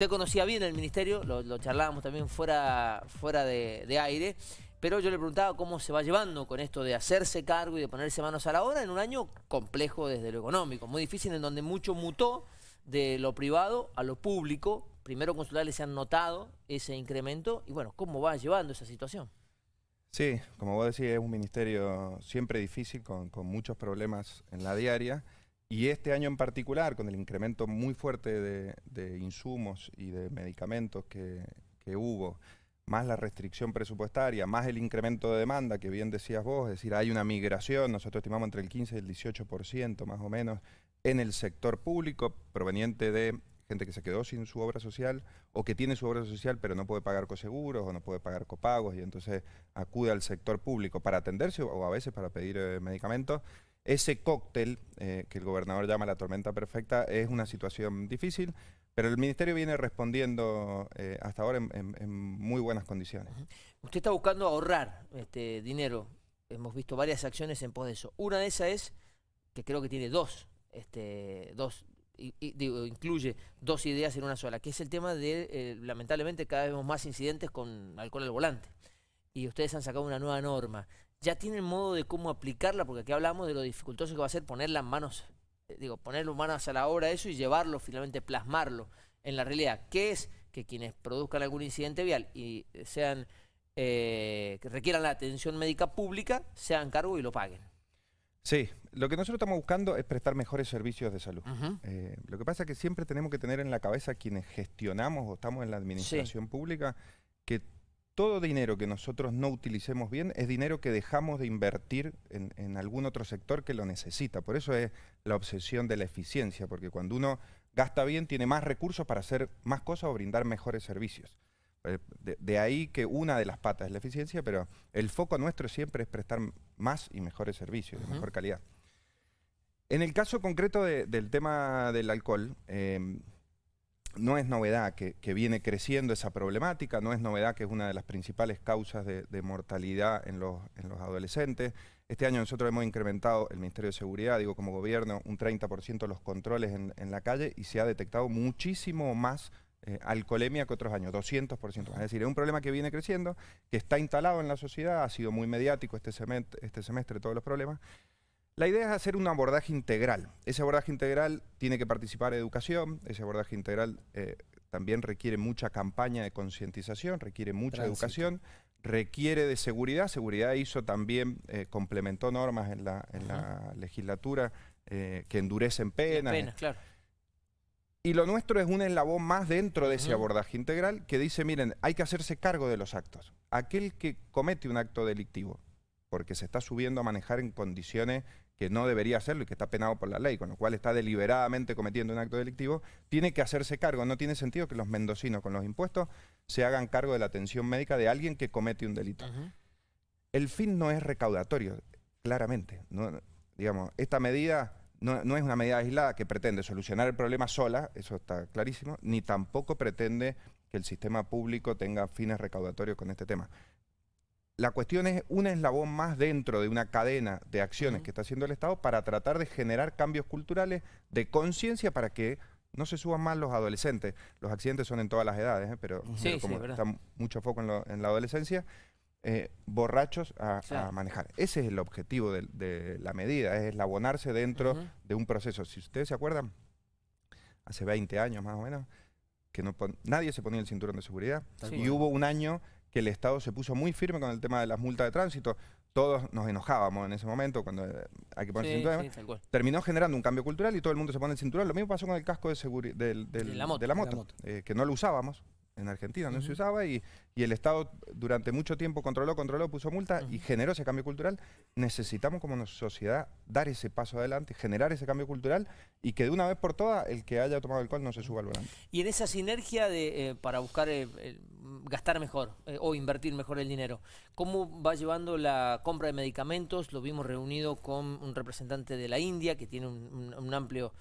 Usted conocía bien el ministerio, lo, charlábamos también fuera, fuera de, aire, pero yo le preguntaba cómo se va llevando con esto de hacerse cargo y de ponerse manos a la obra en un año complejo desde lo económico, muy difícil, en donde mucho mutó de lo privado a lo público. Primero consulares se han notado ese incremento y bueno, ¿cómo va llevando esa situación? Sí, como vos decís, es un ministerio siempre difícil, con muchos problemas en la diaria. Y este año en particular, con el incremento muy fuerte de, insumos y de medicamentos que, hubo, más la restricción presupuestaria, más el incremento de demanda, que bien decías vos, es decir, hay una migración, nosotros estimamos entre el 15 y el 18% más o menos en el sector público, proveniente de gente que se quedó sin su obra social o que tiene su obra social pero no puede pagar coseguros o no puede pagar copagos y entonces acude al sector público para atenderse o a veces para pedir eh, medicamentos. Ese cóctel eh, que el gobernador llama la tormenta perfecta es una situación difícil, pero el ministerio viene respondiendo eh, hasta ahora en, muy buenas condiciones. Usted está buscando ahorrar este dinero. Hemos visto varias acciones en pos de eso. Una de esas es, que creo que tiene dos, este, dos y, digo, incluye dos ideas en una sola, que es el tema de, eh, lamentablemente, cada vez más incidentes con alcohol al volante. Y ustedes han sacado una nueva norma ya tienen modo de cómo aplicarla, porque aquí hablamos de lo dificultoso que va a ser poner las manos, eh, digo, las manos a la obra eso y llevarlo, finalmente plasmarlo en la realidad, que es que quienes produzcan algún incidente vial y eh, sean eh, que requieran la atención médica pública, sean cargo y lo paguen. Sí, lo que nosotros estamos buscando es prestar mejores servicios de salud. lo que pasa es que siempre tenemos que tener en la cabeza quienes gestionamos o estamos en la administración pública que todo dinero que nosotros no utilicemos bien es dinero que dejamos de invertir en, algún otro sector que lo necesita. Por eso es la obsesión de la eficiencia, porque cuando uno gasta bien tiene más recursos para hacer más cosas o brindar mejores servicios. Eh, de, ahí que una de las patas es la eficiencia, pero el foco nuestro siempre es prestar más y mejores servicios, de mejor calidad. En el caso concreto del tema del alcohol, eh, no es novedad que, viene creciendo esa problemática, no es novedad que es una de las principales causas de, mortalidad en los, adolescentes. Este año nosotros hemos incrementado, el Ministerio de Seguridad, digo como gobierno, un 30% los controles en, la calle y se ha detectado muchísimo más eh, alcoholemia que otros años, 200%. Es decir, es un problema que viene creciendo, que está instalado en la sociedad, ha sido muy mediático este, este semestre todos los problemas, la idea es hacer un abordaje integral. Ese abordaje integral tiene que participar educación, ese abordaje integral eh, también requiere mucha campaña de concientización, requiere mucha educación, requiere de seguridad. Seguridad hizo también, eh, complementó normas en la, legislatura eh, que endurecen penas. Pena, claro. Y lo nuestro es un eslabón más dentro de ese abordaje integral que dice, miren, hay que hacerse cargo de los actos. Aquel que comete un acto delictivo, porque se está subiendo a manejar en condiciones que no debería hacerlo y que está penado por la ley, con lo cual está deliberadamente cometiendo un acto delictivo, tiene que hacerse cargo. No tiene sentido que los mendocinos con los impuestos se hagan cargo de la atención médica de alguien que comete un delito. El fin no es recaudatorio, claramente. No, digamos, esta medida no, es una medida aislada que pretende solucionar el problema sola, eso está clarísimo, ni tampoco pretende que el sistema público tenga fines recaudatorios con este tema. La cuestión es un eslabón más dentro de una cadena de acciones que está haciendo el Estado para tratar de generar cambios culturales de conciencia para que no se suban más los adolescentes. Los accidentes son en todas las edades, ¿eh? pero, como está mucho foco en, en la adolescencia, eh, borrachos a, manejar. Ese es el objetivo de, la medida, es eslabonarse dentro de un proceso. Si ustedes se acuerdan, hace 20 años más o menos, que no nadie se ponía el cinturón de seguridad y hubo un año que el Estado se puso muy firme con el tema de las multas de tránsito. Todos nos enojábamos en ese momento cuando eh, hay que poner el cinturón. Terminó generando un cambio cultural y todo el mundo se pone el cinturón. Lo mismo pasó con el casco de, seguridad del, de la moto, eh, que no lo usábamos en Argentina, no se usaba y, el Estado durante mucho tiempo controló, controló, puso multa y generó ese cambio cultural. Necesitamos como sociedad dar ese paso adelante, generar ese cambio cultural y que de una vez por todas el que haya tomado el alcohol no se suba al volante. Y en esa sinergia de, eh, para buscar eh, eh, gastar mejor o invertir mejor el dinero, ¿cómo va llevando la compra de medicamentos? Lo vimos reunido con un representante de la India que tiene un amplio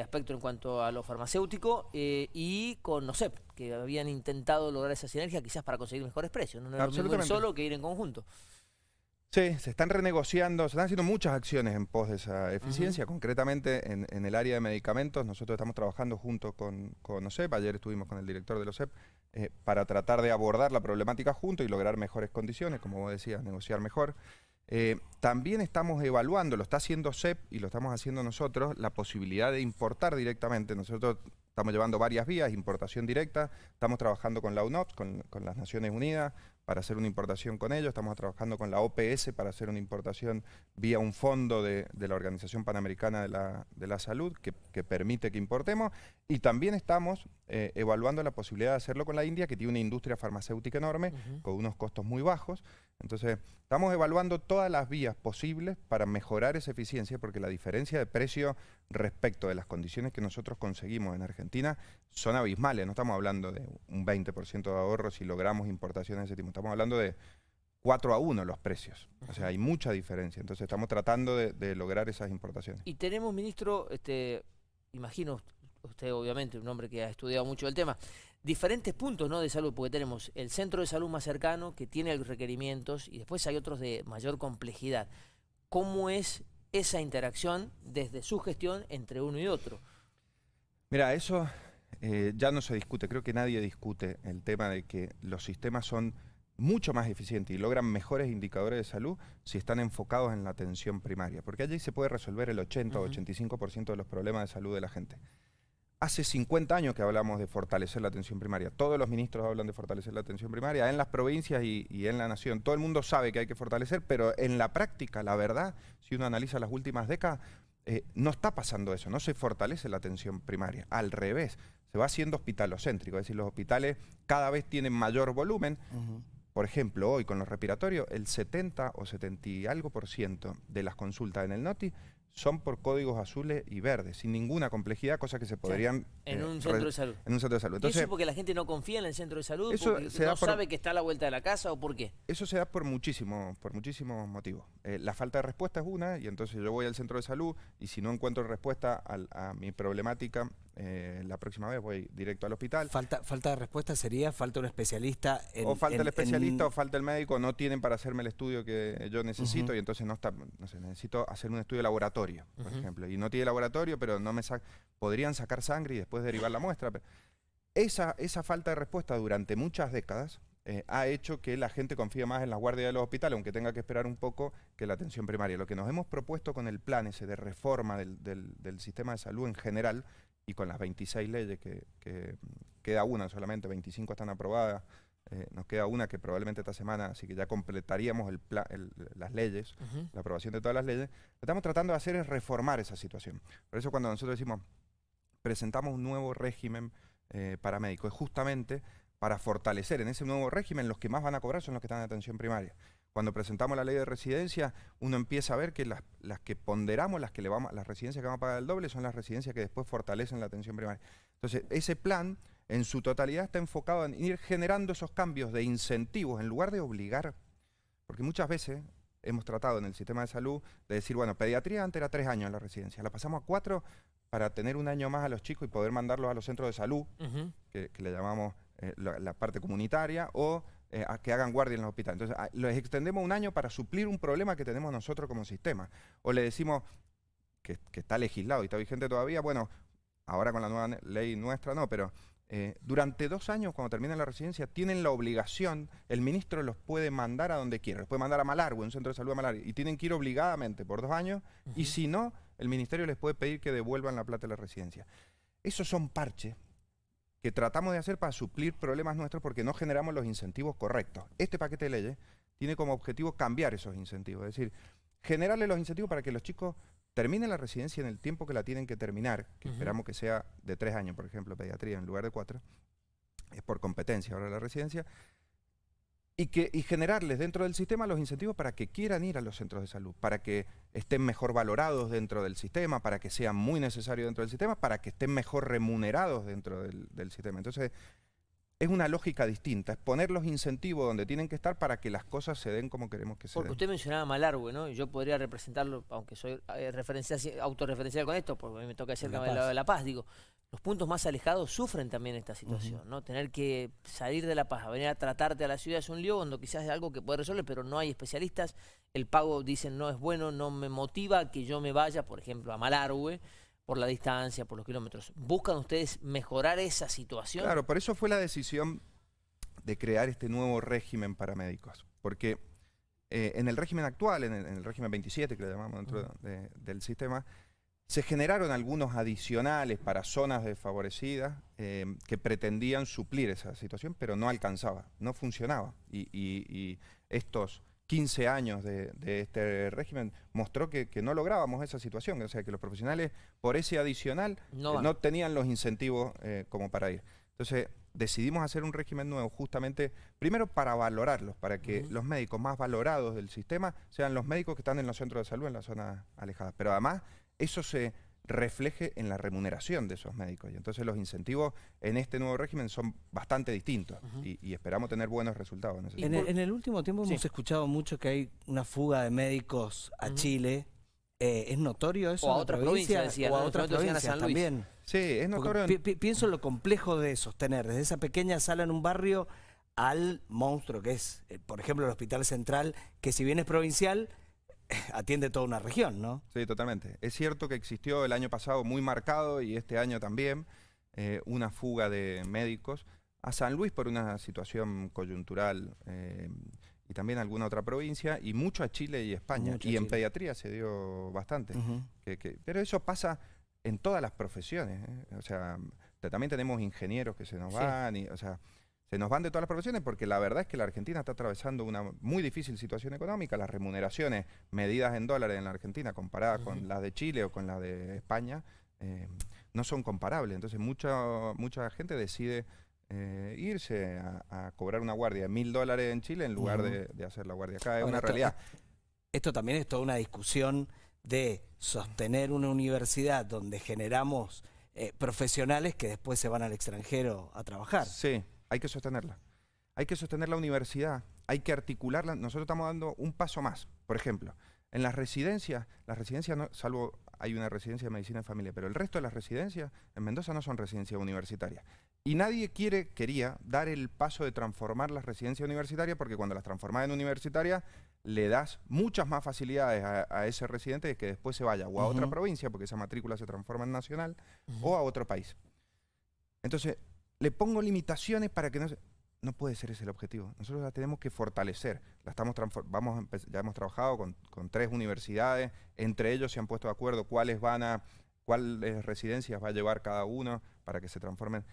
aspecto eh, en cuanto a lo farmacéutico eh, y con OSEP, que habían intentado lograr esa sinergia quizás para conseguir mejores precios. No, solo que ir en conjunto. Sí, se están renegociando, se están haciendo muchas acciones en pos de esa eficiencia, concretamente en, el área de medicamentos. Nosotros estamos trabajando junto con, con ayer estuvimos con el director de OSEP, eh, para tratar de abordar la problemática junto y lograr mejores condiciones, como vos decías, negociar mejor. Eh, también estamos evaluando, lo está haciendo CEP y lo estamos haciendo nosotros, la posibilidad de importar directamente. Nosotros estamos llevando varias vías, importación directa, estamos trabajando con la UNOPS, con, las Naciones Unidas, para hacer una importación con ellos, estamos trabajando con la OPS para hacer una importación vía un fondo de, la Organización Panamericana de la, Salud que, permite que importemos y también estamos eh, evaluando la posibilidad de hacerlo con la India, que tiene una industria farmacéutica enorme, con unos costos muy bajos entonces, estamos evaluando todas las vías posibles para mejorar esa eficiencia, porque la diferencia de precio respecto de las condiciones que nosotros conseguimos en Argentina son abismales. No estamos hablando de un 20% de ahorro si logramos importaciones de ese tipo. Estamos hablando de 4 a 1 los precios. O sea, hay mucha diferencia. Entonces, estamos tratando de, de lograr esas importaciones. Y tenemos, ministro, este, imagino usted obviamente, un hombre que ha estudiado mucho el tema, diferentes puntos ¿no? de salud, porque tenemos el centro de salud más cercano que tiene los requerimientos y después hay otros de mayor complejidad. ¿Cómo es esa interacción desde su gestión entre uno y otro? Mira, eso eh, ya no se discute, creo que nadie discute el tema de que los sistemas son mucho más eficientes y logran mejores indicadores de salud si están enfocados en la atención primaria, porque allí se puede resolver el 80 o 85% de los problemas de salud de la gente. Hace 50 años que hablamos de fortalecer la atención primaria. Todos los ministros hablan de fortalecer la atención primaria en las provincias y, en la nación. Todo el mundo sabe que hay que fortalecer, pero en la práctica, la verdad, si uno analiza las últimas décadas, eh, no está pasando eso. No se fortalece la atención primaria. Al revés, se va haciendo hospitalocéntrico. Es decir, los hospitales cada vez tienen mayor volumen. Por ejemplo, hoy con los respiratorios, el 70 o 70 y algo por ciento de las consultas en el NOTI son por códigos azules y verdes, sin ninguna complejidad, cosas que se podrían... en eh, un centro de salud. En un centro de salud. eso porque la gente no confía en el centro de salud? Eso se ¿No sabe que está a la vuelta de la casa o por qué? Eso se da por, muchísimo, por muchísimos motivos. Eh, la falta de respuesta es una, y entonces yo voy al centro de salud y si no encuentro respuesta a mi problemática eh, la próxima vez voy directo al hospital. Falta, falta de respuesta sería, falta un especialista. En, o falta el especialista o falta el médico, no tienen para hacerme el estudio que yo necesito y entonces no está, necesito hacer un estudio de laboratorio, por ejemplo. Y no tiene laboratorio, pero no me podrían sacar sangre y después derivar la muestra. esa, esa falta de respuesta durante muchas décadas eh, ha hecho que la gente confíe más en la guardia de los hospitales, aunque tenga que esperar un poco que la atención primaria. Lo que nos hemos propuesto con el plan ese de reforma del, del, del sistema de salud en general, y con las 26 leyes que, queda una solamente, 25 están aprobadas, eh, nos queda una que probablemente esta semana, así que ya completaríamos las leyes, la aprobación de todas las leyes, lo que estamos tratando de hacer es reformar esa situación. Por eso cuando nosotros decimos, presentamos un nuevo régimen eh, paramédico, es justamente para fortalecer en ese nuevo régimen los que más van a cobrar son los que están en atención primaria cuando presentamos la ley de residencia, uno empieza a ver que las, que ponderamos, las que le vamos, las residencias que vamos a pagar el doble, son las residencias que después fortalecen la atención primaria. Entonces, ese plan en su totalidad está enfocado en ir generando esos cambios de incentivos en lugar de obligar, porque muchas veces hemos tratado en el sistema de salud de decir, bueno, pediatría antes era tres años la residencia, la pasamos a cuatro para tener un año más a los chicos y poder mandarlos a los centros de salud, que, le llamamos eh, la parte comunitaria, o eh, a que hagan guardia en los hospitales. Entonces, ah, les extendemos un año para suplir un problema que tenemos nosotros como sistema. O le decimos, que, está legislado y está vigente todavía, bueno, ahora con la nueva ley nuestra no, pero eh, durante dos años, cuando terminen la residencia, tienen la obligación, el ministro los puede mandar a donde quiera, los puede mandar a a un centro de salud a Malargue, y tienen que ir obligadamente por dos años, y si no, el ministerio les puede pedir que devuelvan la plata de la residencia. Esos son parches que tratamos de hacer para suplir problemas nuestros porque no generamos los incentivos correctos. Este paquete de leyes tiene como objetivo cambiar esos incentivos, es decir, generarle los incentivos para que los chicos terminen la residencia en el tiempo que la tienen que terminar, que esperamos que sea de tres años, por ejemplo, pediatría en lugar de cuatro, es por competencia ahora la residencia, y, que, y generarles dentro del sistema los incentivos para que quieran ir a los centros de salud, para que estén mejor valorados dentro del sistema, para que sean muy necesarios dentro del sistema, para que estén mejor remunerados dentro del, sistema. Entonces, es una lógica distinta, es poner los incentivos donde tienen que estar para que las cosas se den como queremos que se den. usted mencionaba Malargue, ¿no? Yo podría representarlo, aunque soy eh, autorreferencial con esto, porque a mí me toca lado de la, Paz, digo. Los puntos más alejados sufren también esta situación, ¿no? Tener que salir de La Paz, venir a tratarte a la ciudad es un lío cuando quizás es algo que puede resolver, pero no hay especialistas. El pago, dicen, no es bueno, no me motiva que yo me vaya, por ejemplo, a Malargue por la distancia, por los kilómetros. ¿Buscan ustedes mejorar esa situación? Claro, por eso fue la decisión de crear este nuevo régimen para médicos. Porque eh, en el régimen actual, en el, régimen 27 que lo llamamos dentro del sistema, se generaron algunos adicionales para zonas desfavorecidas eh, que pretendían suplir esa situación, pero no alcanzaba, no funcionaba. y estos 15 años de, este régimen mostró que, no lográbamos esa situación, o sea, que los profesionales por ese adicional no, eh, tenían los incentivos eh, como para ir. Entonces decidimos hacer un régimen nuevo justamente, primero para valorarlos, para que los médicos más valorados del sistema sean los médicos que están en los centros de salud en las zonas alejadas. Pero además eso se refleje en la remuneración de esos médicos. Y entonces los incentivos en este nuevo régimen son bastante distintos y, esperamos tener buenos resultados. En, ese el, último tiempo hemos escuchado mucho que hay una fuga de médicos a Chile. Eh, ¿Es notorio eso? O a otra provincia, o a otras provincias también. Sí, es notorio. En... pienso lo complejo de sostener, desde esa pequeña sala en un barrio al monstruo que es, eh, por ejemplo, el Hospital Central, que si bien es provincial atiende toda una región, ¿no? Sí, totalmente. Es cierto que existió el año pasado muy marcado y este año también eh, una fuga de médicos a San Luis por una situación coyuntural eh, y también alguna otra provincia y mucho a Chile y España. y en pediatría se dio bastante. pero eso pasa en todas las profesiones. ¿eh? O sea, también tenemos ingenieros que se nos van y, o sea se nos van de todas las profesiones porque la verdad es que la Argentina está atravesando una muy difícil situación económica. Las remuneraciones medidas en dólares en la Argentina comparadas con las de Chile o con las de España eh, no son comparables. Entonces mucha, mucha gente decide eh, irse a, cobrar una guardia de mil dólares en Chile en lugar de, hacer la guardia acá. Es una esto, realidad. Esto también es toda una discusión de sostener una universidad donde generamos eh, profesionales que después se van al extranjero a trabajar. Sí, hay que sostenerla. Hay que sostener la universidad, hay que articularla. Nosotros estamos dando un paso más. Por ejemplo, en las residencias, las residencias, no, salvo hay una residencia de medicina en familia, pero el resto de las residencias en Mendoza no son residencias universitarias. Y nadie quiere, quería dar el paso de transformar las residencias universitarias, porque cuando las transformas en universitarias, le das muchas más facilidades a, ese residente de que después se vaya o a otra provincia, porque esa matrícula se transforma en nacional, o a otro país. Entonces, le pongo limitaciones para que no No puede ser ese el objetivo. Nosotros la tenemos que fortalecer. La estamos vamos ya hemos trabajado con, tres universidades. Entre ellos se han puesto de acuerdo cuáles van a, cuáles residencias va a llevar cada uno para que se transformen.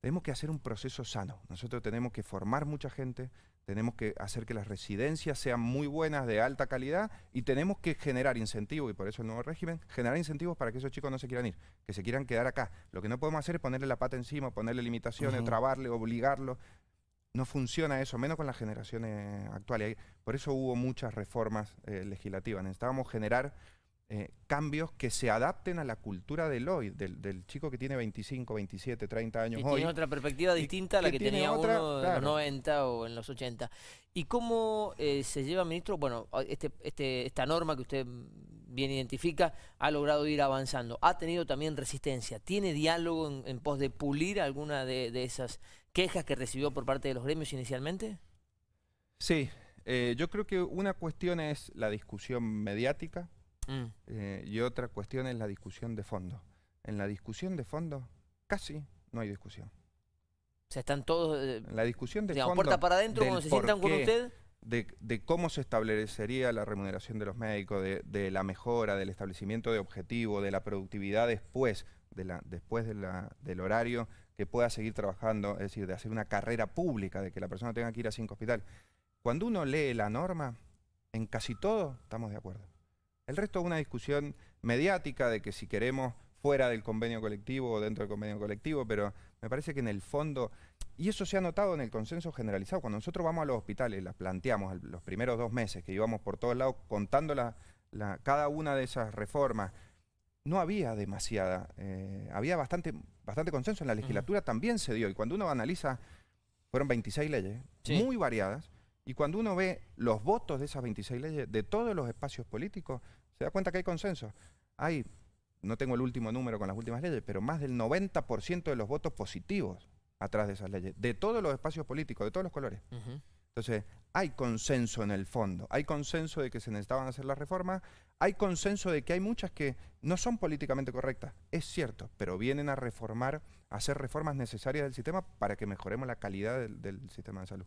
Tenemos que hacer un proceso sano. Nosotros tenemos que formar mucha gente, tenemos que hacer que las residencias sean muy buenas, de alta calidad, y tenemos que generar incentivos, y por eso el nuevo régimen, generar incentivos para que esos chicos no se quieran ir, que se quieran quedar acá. Lo que no podemos hacer es ponerle la pata encima, ponerle limitaciones, trabarle, obligarlo. No funciona eso, menos con las generaciones actuales. Por eso hubo muchas reformas eh, legislativas. Necesitábamos generar eh, cambios que se adapten a la cultura del hoy, del, chico que tiene 25, 27, 30 años y hoy. Tiene otra perspectiva distinta a la que, tenía uno en los 90 o en los 80. ¿Y cómo eh, se lleva, ministro? Bueno, este, este, esta norma que usted bien identifica ha logrado ir avanzando. Ha tenido también resistencia. ¿Tiene diálogo en, pos de pulir alguna de, esas quejas que recibió por parte de los gremios inicialmente? Sí, eh, yo creo que una cuestión es la discusión mediática, Mm. Eh, y otra cuestión es la discusión de fondo. En la discusión de fondo casi no hay discusión. O sea, están todos... Eh, la discusión de digamos, fondo... puerta para adentro cuando se sientan con usted... De, cómo se establecería la remuneración de los médicos, de, la mejora, del establecimiento de objetivo, de la productividad después, de la, después de la, del horario, que pueda seguir trabajando, es decir, de hacer una carrera pública, de que la persona tenga que ir a cinco hospital. Cuando uno lee la norma, en casi todo estamos de acuerdo. El resto es una discusión mediática de que si queremos fuera del convenio colectivo o dentro del convenio colectivo, pero me parece que en el fondo, y eso se ha notado en el consenso generalizado, cuando nosotros vamos a los hospitales, las planteamos los primeros dos meses que íbamos por todos lados contando cada una de esas reformas, no había demasiada, eh, había bastante, bastante consenso, en la legislatura también se dio, y cuando uno analiza, fueron 26 leyes, muy variadas, y cuando uno ve los votos de esas 26 leyes, de todos los espacios políticos, se da cuenta que hay consenso. Hay, no tengo el último número con las últimas leyes, pero más del 90% de los votos positivos atrás de esas leyes, de todos los espacios políticos, de todos los colores. Entonces, hay consenso en el fondo, hay consenso de que se necesitaban hacer las reformas, hay consenso de que hay muchas que no son políticamente correctas, es cierto, pero vienen a reformar, a hacer reformas necesarias del sistema para que mejoremos la calidad del, sistema de salud.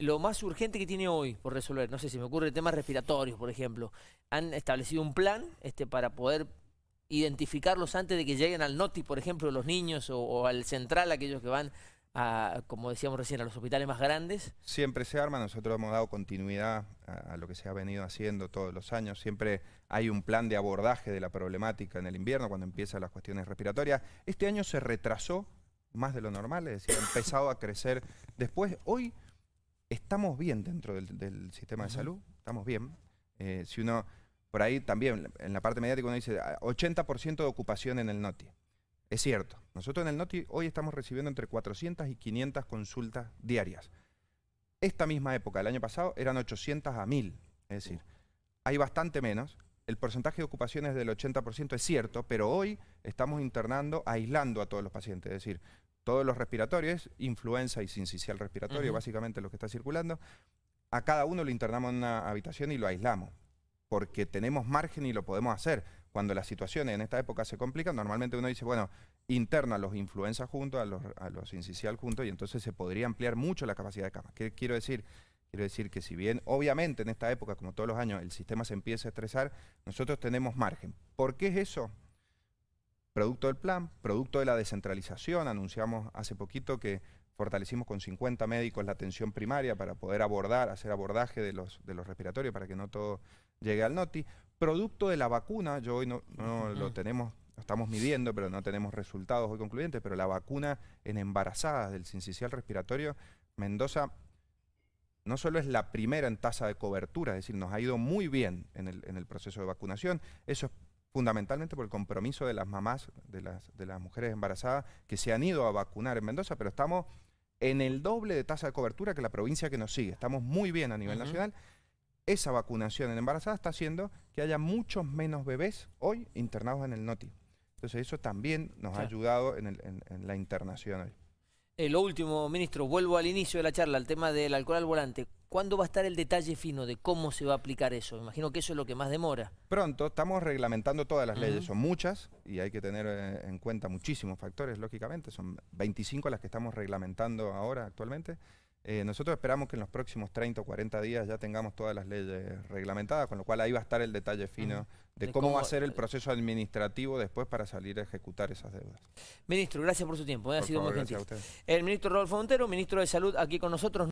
Lo más urgente que tiene hoy por resolver, no sé si me ocurre temas respiratorios, por ejemplo, han establecido un plan este, para poder identificarlos antes de que lleguen al NOTI, por ejemplo, los niños o al central, aquellos que van como decíamos recién, a los hospitales más grandes? Siempre se arma, nosotros hemos dado continuidad a, lo que se ha venido haciendo todos los años, siempre hay un plan de abordaje de la problemática en el invierno cuando empiezan las cuestiones respiratorias. Este año se retrasó más de lo normal, es decir, ha empezado a crecer después. Hoy estamos bien dentro del, sistema de salud, estamos bien. Eh, si uno, por ahí también, en la parte mediática uno dice 80% ah, de ocupación en el NOTI. Es cierto, nosotros en el NOTI hoy estamos recibiendo entre 400 y 500 consultas diarias. Esta misma época, el año pasado, eran 800 a 1000. Es decir, hay bastante menos. El porcentaje de ocupación es del 80%, es cierto, pero hoy estamos internando, aislando a todos los pacientes. Es decir, todos los respiratorios, influenza y sincicial respiratorio, básicamente lo que está circulando, a cada uno lo internamos en una habitación y lo aislamos, porque tenemos margen y lo podemos hacer cuando las situaciones en esta época se complican, normalmente uno dice, bueno, interna los influenza juntos, a los, a los juntos, y entonces se podría ampliar mucho la capacidad de cama. ¿Qué quiero decir? Quiero decir que si bien, obviamente en esta época, como todos los años, el sistema se empieza a estresar, nosotros tenemos margen. ¿Por qué es eso? Producto del plan, producto de la descentralización. Anunciamos hace poquito que fortalecimos con 50 médicos la atención primaria para poder abordar, hacer abordaje de los, de los respiratorios para que no todo llegue al NOTI producto de la vacuna, yo hoy no, lo tenemos, estamos midiendo, pero no tenemos resultados hoy concluyentes, pero la vacuna en embarazadas del sincicial respiratorio, Mendoza no solo es la primera en tasa de cobertura, es decir, nos ha ido muy bien en el, proceso de vacunación, eso es fundamentalmente por el compromiso de las mamás, de las, mujeres embarazadas que se han ido a vacunar en Mendoza, pero estamos en el doble de tasa de cobertura que la provincia que nos sigue, estamos muy bien a nivel nacional esa vacunación en embarazada está haciendo que haya muchos menos bebés hoy internados en el NOTI. Entonces eso también nos ha ayudado en, la internación hoy. Eh, último, ministro, vuelvo al inicio de la charla, al tema del alcohol al volante. ¿Cuándo va a estar el detalle fino de cómo se va a aplicar eso? Me imagino que eso es lo que más demora. Pronto, estamos reglamentando todas las leyes, son muchas y hay que tener eh, en cuenta muchísimos factores, lógicamente, son 25 las que estamos reglamentando ahora actualmente. Eh, nosotros esperamos que en los próximos 30 o 40 días ya tengamos todas las leyes reglamentadas, con lo cual ahí va a estar el detalle fino de, cómo, va a ser el eh, proceso administrativo después para salir a ejecutar esas deudas. Ministro, gracias por su tiempo, ¿eh? ha sido muy gentil. El ministro Rodolfo Montero, ministro de Salud, aquí con nosotros.